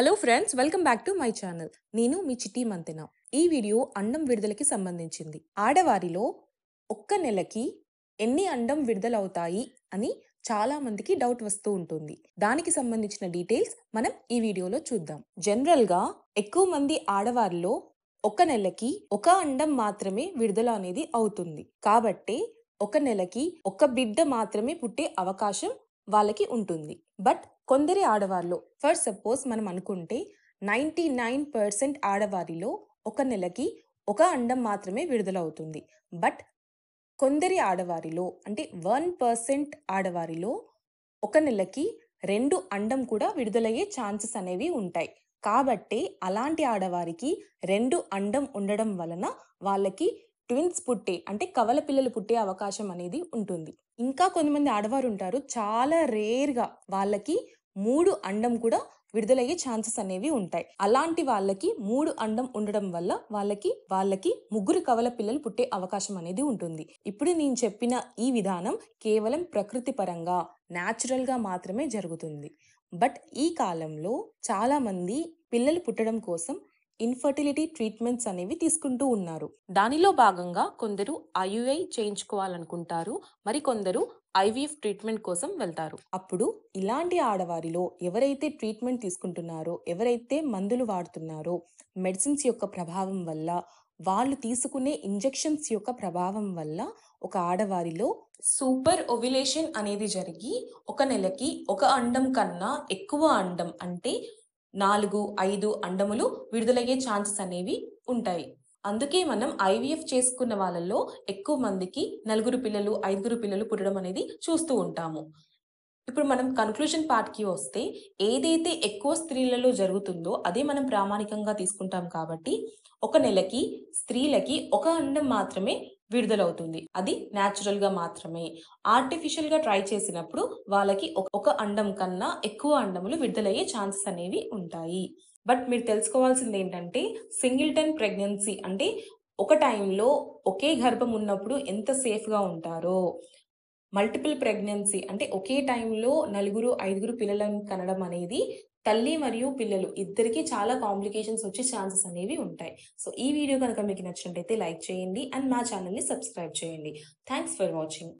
hello friends welcome back to my channel నేను మీ చిట్టి మంతెన ఈ వీడియో అండం విడుదలకి సంబంధించింది ఆడవారిలో ఒక్క నెలకి ఎన్ని అండం విడుదలవుతాయి అని చాలా మందికి డౌట్ వస్తూ ఉంటుంది దానికి సంబంధించిన డీటెయిల్స్ మనం ఈ వీడియోలో చూద్దాం జనరల్గా ఎక్కువ మంది ఆడవారిలో ఒక నెలకి ఒక అండం మాత్రమే విడుదల అనేది అవుతుంది కాబట్టి ఒక నెలకి ఒక బిడ్డ మాత్రమే పుట్టే అవకాశం వాళ్ళకి ఉంటుంది బట్ కొందరి ఆడవారిలో ఫర్ సపోజ్ మనం అనుకుంటే నైంటీ నైన్ పర్సెంట్ ఆడవారిలో ఒక నెలకి ఒక అండం మాత్రమే విడుదలవుతుంది బట్ కొందరి ఆడవారిలో అంటే వన్ పర్సెంట్ ఆడవారిలో ఒక నెలకి రెండు అండం కూడా విడుదలయ్యే ఛాన్సెస్ అనేవి ఉంటాయి కాబట్టి అలాంటి ఆడవారికి రెండు అండం ఉండడం వలన వాళ్ళకి ట్విన్స్ పుట్టే అంటే కవల పిల్లలు పుట్టే అవకాశం అనేది ఉంటుంది ఇంకా కొంతమంది ఆడవారు ఉంటారు చాలా రేర్గా వాళ్ళకి మూడు అండం కూడా విడుదలయ్యే ఛాన్సెస్ అనేవి ఉంటాయి అలాంటి వాళ్ళకి మూడు అండం ఉండడం వల్ల వాళ్ళకి వాళ్ళకి ముగ్గురు కవల పిల్లలు పుట్టే అవకాశం అనేది ఉంటుంది ఇప్పుడు నేను చెప్పిన ఈ విధానం కేవలం ప్రకృతి పరంగా గా మాత్రమే జరుగుతుంది బట్ ఈ కాలంలో చాలామంది పిల్లలు పుట్టడం కోసం ఇన్ఫర్టిలిటీ ట్రీట్మెంట్స్ అనేవి తీసుకుంటూ ఉన్నారు దానిలో భాగంగా కొందరు ఐయుఐ చేయించుకోవాలనుకుంటారు మరికొందరు ఐవీఎఫ్ ట్రీట్మెంట్ కోసం వెళ్తారు అప్పుడు ఇలాంటి ఆడవారిలో ఎవరైతే ట్రీట్మెంట్ తీసుకుంటున్నారో ఎవరైతే మందులు వాడుతున్నారో మెడిసిన్స్ యొక్క ప్రభావం వల్ల వాళ్ళు తీసుకునే ఇంజెక్షన్స్ యొక్క ప్రభావం వల్ల ఒక ఆడవారిలో సూపర్ ఒవిలేషన్ అనేది జరిగి ఒక నెలకి ఒక అండం కన్నా ఎక్కువ అండం అంటే నాలుగు ఐదు అండములు విడుదలయ్యే ఛాన్సెస్ అనేవి ఉంటాయి అందుకే మనం ఐవీఎఫ్ చేసుకున్న వాళ్ళల్లో ఎక్కువ మందికి నలుగురు పిల్లలు ఐదుగురు పిల్లలు పుట్టడం అనేది చూస్తూ ఉంటాము ఇప్పుడు మనం కన్క్లూషన్ పార్ట్కి వస్తే ఏదైతే ఎక్కువ స్త్రీలలో జరుగుతుందో అదే మనం ప్రామాణికంగా తీసుకుంటాం కాబట్టి ఒక నెలకి స్త్రీలకి ఒక అండం మాత్రమే విడుదలవుతుంది అది న్యాచురల్గా మాత్రమే గా ట్రై చేసినప్పుడు వాళ్ళకి ఒక అండం కన్నా ఎక్కువ అండములు విడుదలయ్యే ఛాన్సెస్ అనేవి ఉంటాయి బట్ మీరు తెలుసుకోవాల్సింది ఏంటంటే సింగిల్టన్ ప్రెగ్నెన్సీ అంటే ఒక టైంలో ఒకే గర్భం ఉన్నప్పుడు ఎంత సేఫ్గా ఉంటారో మల్టిపుల్ ప్రెగ్నెన్సీ అంటే ఒకే టైంలో నలుగురు ఐదుగురు పిల్లలను కనడం అనేది తల్లి మరియు పిల్లలు ఇద్దరికీ చాలా కాంప్లికేషన్స్ వచ్చే ఛాన్సెస్ అనేవి ఉంటాయి సో ఈ వీడియో కనుక మీకు నచ్చినట్టయితే లైక్ చేయండి అండ్ మా ఛానల్ని సబ్స్క్రైబ్ చేయండి థ్యాంక్స్ ఫర్ వాచింగ్